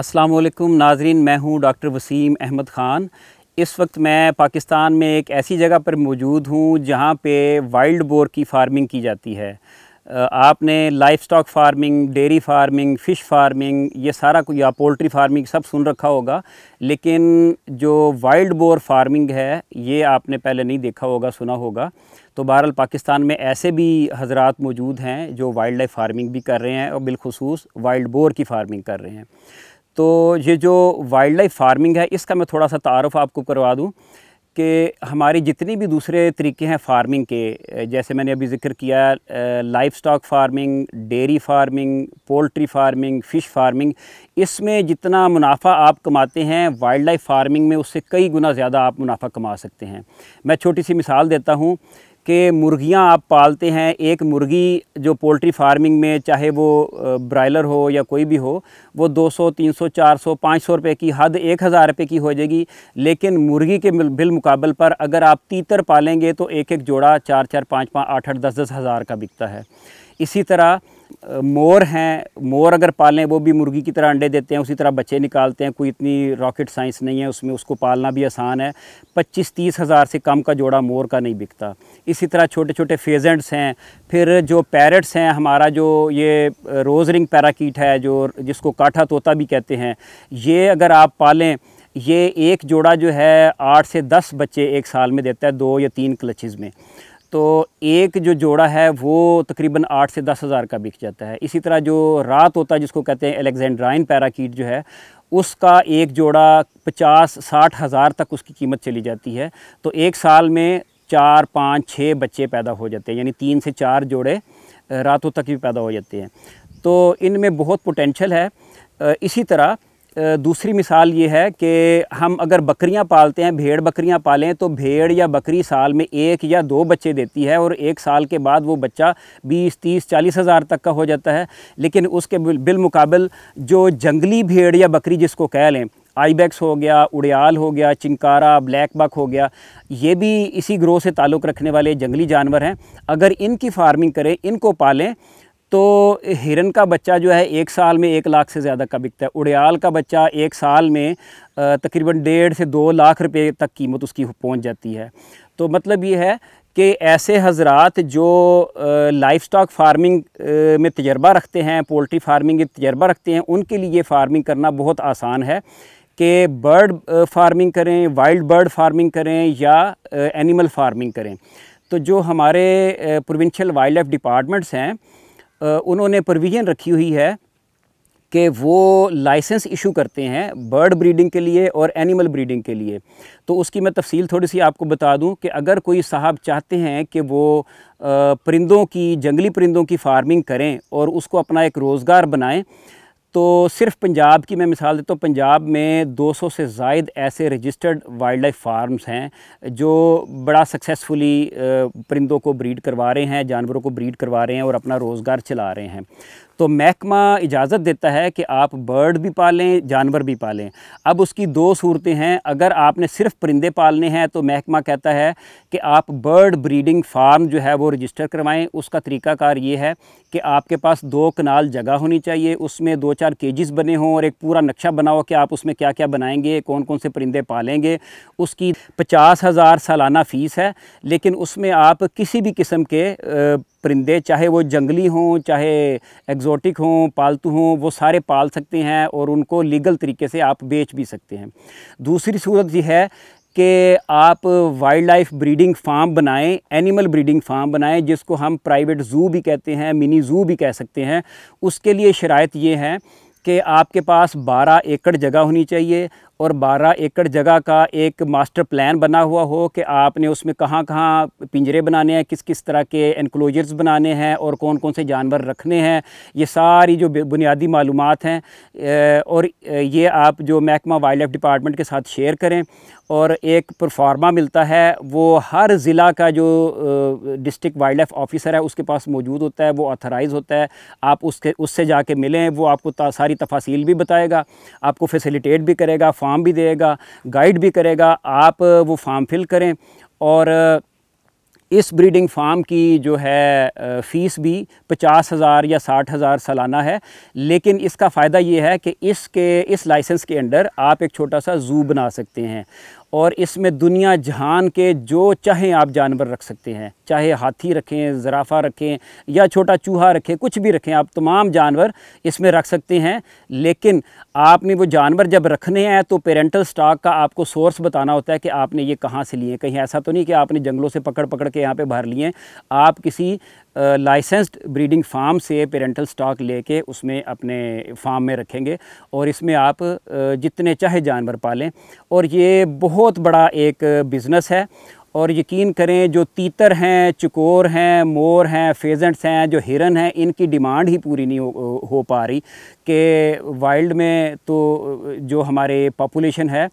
अस्सलाम वालेकुम नाजरीन मैं हूँ डॉक्टर वसीम अहमद ख़ान इस वक्त मैं पाकिस्तान में एक ऐसी जगह पर मौजूद हूँ जहाँ पे वाइल्ड बोर की फार्मिंग की जाती है आपने livestock farming dairy farming fish farming ये सारा कुछ या पोल्ट्री फार्मिंग सब सुन रखा होगा लेकिन जो वाइल्ड बोर फार्मिंग है ये आपने पहले नहीं देखा होगा सुना होगा तो बहरहाल पाकिस्तान में ऐसे भी हजरात मौजूद हैं जो वाइल्ड लाइफ फार्मिंग भी कर रहे हैं और बिलखसूस वाइल्ड बोर की फार्मिंग कर रहे हैं तो ये जो वाइल्ड लाइफ फार्मिंग है इसका मैं थोड़ा सा तारफ़ आपको करवा दूँ कि हमारे जितनी भी दूसरे तरीके हैं फार्मिंग के जैसे मैंने अभी ज़िक्र किया livestock farming dairy farming poultry farming fish farming इसमें जितना मुनाफा आप कमाते हैं वाइल्ड लाइफ फार्मिंग में उससे कई गुना ज़्यादा आप मुनाफा कमा सकते हैं मैं छोटी सी मिसाल देता हूँ कि मुर्गियां आप पालते हैं एक मुर्गी जो पोल्ट्री फार्मिंग में चाहे वो ब्रायलर हो या कोई भी हो वो 200, 300, 400, 500 रुपए की हद एक हज़ार रुपये की हो जाएगी लेकिन मुर्गी के बिल मुकाबल पर अगर आप तीतर पालेंगे तो एक एक जोड़ा चार चार पाँच पाँच आठ आठ दस दस हज़ार का बिकता है इसी तरह मोर हैं मोर अगर पालें वो भी मुर्गी की तरह अंडे देते हैं उसी तरह बच्चे निकालते हैं कोई इतनी रॉकेट साइंस नहीं है उसमें उसको पालना भी आसान है पच्चीस तीस हज़ार से कम का जोड़ा मोर का नहीं बिकता इसी तरह छोटे छोटे फेजेंट्स हैं फिर जो पैरट्स हैं हमारा जो ये रोज़ रिंग पैराकीट है जो जिसको काठा तोता भी कहते हैं ये अगर आप पालें ये एक जोड़ा जो है आठ से दस बच्चे एक साल में देता है दो या तीन क्लचेज़ में तो एक जो जोड़ा है वो तकरीबन आठ से दस हज़ार का बिक जाता है इसी तरह जो रात होता है जिसको कहते हैं एलेक्जेंड्राइन पैराकीट जो है उसका एक जोड़ा पचास साठ हज़ार तक उसकी कीमत चली जाती है तो एक साल में चार पाँच छः बच्चे पैदा हो जाते हैं यानी तीन से चार जोड़े रातों तक भी पैदा हो जाते हैं तो इनमें बहुत पोटेंशल है इसी तरह दूसरी मिसाल ये है कि हम अगर बकरियां पालते हैं भेड़ बकरियां पालें तो भेड़ या बकरी साल में एक या दो बच्चे देती है और एक साल के बाद वो बच्चा 20, 30, चालीस हज़ार तक का हो जाता है लेकिन उसके बिलमुकाबल जो जंगली भेड़ या बकरी जिसको कह लें आईबैक्स हो गया उड़ियाल हो गया चिंकारा ब्लैक बक हो गया ये भी इसी ग्रोह से ताल्लुक़ रखने वाले जंगली जानवर हैं अगर इनकी फार्मिंग करें इनको पालें तो हिरन का बच्चा जो है एक साल में एक लाख से ज़्यादा का बिकता है उड़ियाल का बच्चा एक साल में तकरीबन डेढ़ से दो लाख रुपए तक कीमत उसकी पहुंच जाती है तो मतलब ये है कि ऐसे हजरात जो लाइफ स्टॉक फार्मिंग में तजर्बा रखते हैं पोल्ट्री फार्मिंग में तजर्बा रखते हैं उनके लिए फार्मिंग करना बहुत आसान है कि बर्ड फार्मिंग करें वाइल्ड बर्ड फार्मिंग करें या एनिमल फार्मिंग करें तो जो हमारे प्रोविंशियल वाइल्ड लाइफ डिपार्टमेंट्स हैं उन्होंने प्रोविज़न रखी हुई है कि वो लाइसेंस इशू करते हैं बर्ड ब्रीडिंग के लिए और एनिमल ब्रीडिंग के लिए तो उसकी मैं तफसील थोड़ी सी आपको बता दूं कि अगर कोई साहब चाहते हैं कि वो परिंदों की जंगली परिंदों की फार्मिंग करें और उसको अपना एक रोज़गार बनाएं तो सिर्फ पंजाब की मैं मिसाल देता हूँ पंजाब में 200 से जायद ऐसे रजिस्टर्ड वाइल्ड लाइफ फार्म्स हैं जो बड़ा सक्सेसफुली परिंदों को ब्रीड करवा रहे हैं जानवरों को ब्रीड करवा रहे हैं और अपना रोज़गार चला रहे हैं तो महकमा इजाज़त देता है कि आप बर्ड भी पालें जानवर भी पालें अब उसकी दो सूरतें हैं अगर आपने सिर्फ परिंदे पालने हैं तो महकमा कहता है कि आप बर्ड ब्रीडिंग फार्म जो है वो रजिस्टर करवाएं उसका तरीकाकार ये है कि आपके पास दो कनाल जगह होनी चाहिए उसमें दो चार केजेस बने हों और एक पूरा नक्शा बनाओ कि आप उसमें क्या क्या बनाएंगे कौन कौन से परिंदे पालेंगे उसकी पचास हज़ार सालाना फ़ीस है लेकिन उसमें आप किसी भी किस्म के परिंदे चाहे वो जंगली हों चाहे एग्जॉटिक हों पालतू हों वो सारे पाल सकते हैं और उनको लीगल तरीके से आप बेच भी सकते हैं दूसरी सूरत यह है कि आप वाइल्ड लाइफ ब्रीडिंग फार्म बनाएं एनिमल ब्रीडिंग फार्म बनाएं जिसको हम प्राइवेट ज़ू भी कहते हैं मिनी ज़ू भी कह सकते हैं उसके लिए शरात ये है कि आपके पास 12 एकड़ जगह होनी चाहिए और 12 एकड़ जगह का एक मास्टर प्लान बना हुआ हो कि आपने उसमें कहाँ कहाँ पिंजरे बनाने हैं किस किस तरह के एनक्लोजर्स बनाने हैं और कौन कौन से जानवर रखने हैं ये सारी जो बुनियादी मालूम हैं और ये आप जो महकमा वाइल्ड लाइफ डिपार्टमेंट के साथ शेयर करें और एक परफार्मा मिलता है वो हर ज़िला का जो डिस्ट्रिक्ट वाइल्ड लाइफ ऑफिसर है उसके पास मौजूद होता है वो ऑथराइज़ होता है आप उसके उससे जाके मिलें वो आपको सारी तफासिल भी बताएगा आपको फैसिलिटेट भी करेगा फार्म फॉर्म भी देगा गाइड भी करेगा आप वो फॉर्म फिल करें और इस ब्रीडिंग फार्म की जो है फ़ीस भी पचास हज़ार या साठ हज़ार सालाना है लेकिन इसका फ़ायदा ये है कि इसके इस लाइसेंस के अंडर आप एक छोटा सा ज़ू बना सकते हैं और इसमें दुनिया जहान के जो चाहें आप जानवर रख सकते हैं चाहे हाथी रखें ज़राफ़ा रखें या छोटा चूहा रखें कुछ भी रखें आप तमाम जानवर इसमें रख सकते हैं लेकिन आपने वो जानवर जब रखने हैं तो पेरेंटल स्टॉक का आपको सोर्स बताना होता है कि आपने ये कहाँ से लिए कहीं ऐसा तो नहीं कि आपने जंगलों से पकड़ पकड़ के यहाँ पे भर लिए आप किसी लाइसेंस्ड ब्रीडिंग फार्म से पेरेंटल स्टॉक लेके उसमें अपने फार्म में रखेंगे और इसमें आप जितने चाहे जानवर पालें और ये बहुत बड़ा एक बिज़नेस है और यकीन करें जो तीतर हैं चकोर हैं मोर हैं फेजेंट्स हैं जो हिरन हैं इनकी डिमांड ही पूरी नहीं हो, हो पा रही कि वाइल्ड में तो जो हमारे पॉपुलेशन है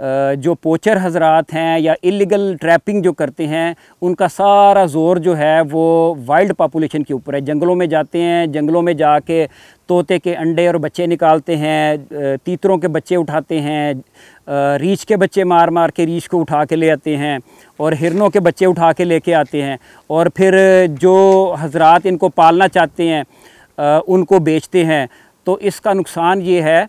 जो पोचर हजरात हैं या इलीगल ट्रैपिंग जो करते हैं उनका सारा जोर जो है वो वाइल्ड पापोलेशन के ऊपर है जंगलों में जाते हैं जंगलों में जाके तोते के अंडे और बच्चे निकालते हैं तीतरों के बच्चे उठाते हैं रीछ के बच्चे मार मार के रीछ को उठा के ले आते हैं और हिरनों के बच्चे उठा के लेके आते हैं और फिर जो हजरात इनको पालना चाहते हैं उनको बेचते हैं तो इसका नुकसान ये है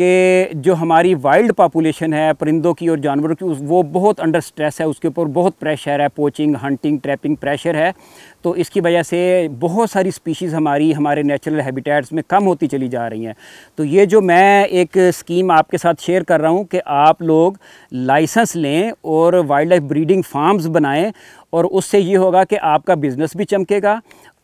कि जो हमारी वाइल्ड पापुलेशन है परिंदों की और जानवरों की वो बहुत अंडर स्ट्रेस है उसके ऊपर बहुत प्रेशर है पोचिंग हंटिंग ट्रैपिंग प्रेशर है तो इसकी वजह से बहुत सारी स्पीशीज़ हमारी हमारे नेचुरल हैबिटेट्स में कम होती चली जा रही हैं तो ये जो मैं एक स्कीम आपके साथ शेयर कर रहा हूँ कि आप लोग लाइसेंस लें और वाइल्ड लाइफ ब्रीडिंग फार्म्स बनाएँ और उससे ये होगा कि आपका बिज़नेस भी चमकेगा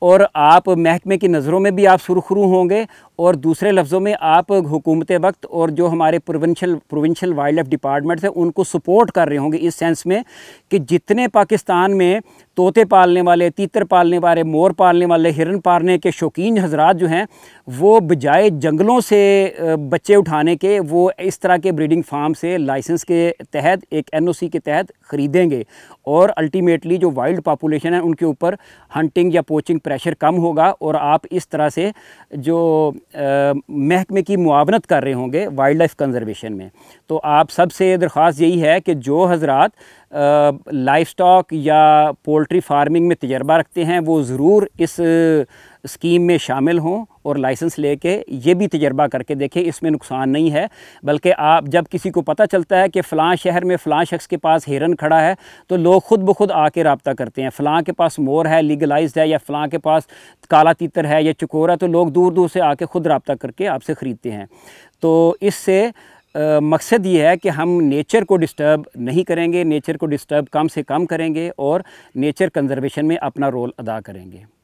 और आप महकमे की नज़रों में भी आप सुरखरू होंगे और दूसरे लफ्ज़ों में आप हुकूमत वक्त और जो हमारे provincial provincial wildlife departments हैं उनको सपोर्ट कर रहे होंगे इस सेंस में कि जितने पाकिस्तान में तोते पालने वाले तीतर पालने वाले मोर पालने वाले हिरन पालने के शौकीन हजरात जो हैं वो बजाय जंगलों से बच्चे उठाने के वो इस तरह के ब्रीडिंग फार्म से लाइसेंस के तहत एक एन के तहत ख़रीदेंगे और अल्टीमेटली जो वाइल्ड पॉपुलेशन है उनके ऊपर हंटिंग या पोचिंग प्रेशर कम होगा और आप इस तरह से जो महकमे की मुआवनत कर रहे होंगे वाइल्ड लाइफ कंजर्वेशन में तो आप सबसे दरख्वास्त यही है कि जो हजरात लाइफ स्टॉक या पोल्ट्री फार्मिंग में तजर्बा रखते हैं वो ज़रूर इस स्कीम में शामिल हों और लाइसेंस लेके ये भी तजर्बा करके देखें इसमें नुकसान नहीं है बल्कि आप जब किसी को पता चलता है कि फ़लाँ शहर में फ़लाँ शख्स के पास हिरन खड़ा है तो लोग ख़ुद ब खुद आके रबता करते हैं फ़लाँ के पास मोर है लीगलाइज है या फ़लाँ के पास काला तीतर है या चकोरा तो लोग दूर दूर से आके ख़ुद रबता करके आपसे ख़रीदते हैं तो इससे मकसद ये है कि हम नेचर को डिस्टर्ब नहीं करेंगे नेचर को डिस्टर्ब कम से कम करेंगे और नेचर कंजर्वेशन में अपना रोल अदा करेंगे